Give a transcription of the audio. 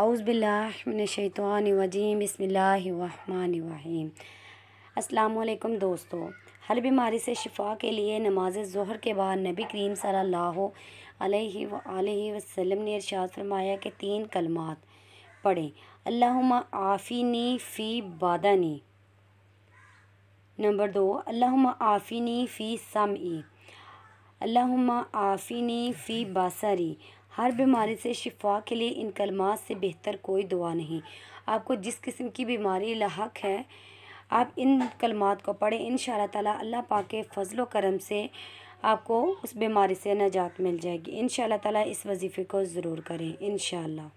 अउज़बिल्लाशैतवानवजीम बसमीम अल्लाम दोस्तों हर बीमारी से शिफा के लिए नमाज जहर के बाद नबी करीम सल्लल्लाहु अलैहि ने इरशाद फरमाया कि तीन कलमात पढ़ें अल्लाहुम्मा आफ़ीनी फ़ी बादानी नंबर दो अल्लाहुम्मा आफ़ीनी फ़ी समई अल्लाहुम्मा आफ़िनी फ़ी बासरी हर बीमारी से शिफा के लिए इन कलमात से बेहतर कोई दुआ नहीं आपको जिस किस्म की बीमारी लाक है आप इन कलमात को पढ़ें इन ताला अल्लाह पाक के फजल करम से आपको उस बीमारी से नजात मिल जाएगी इन ताला इस वजीफ़े को ज़रूर करें इन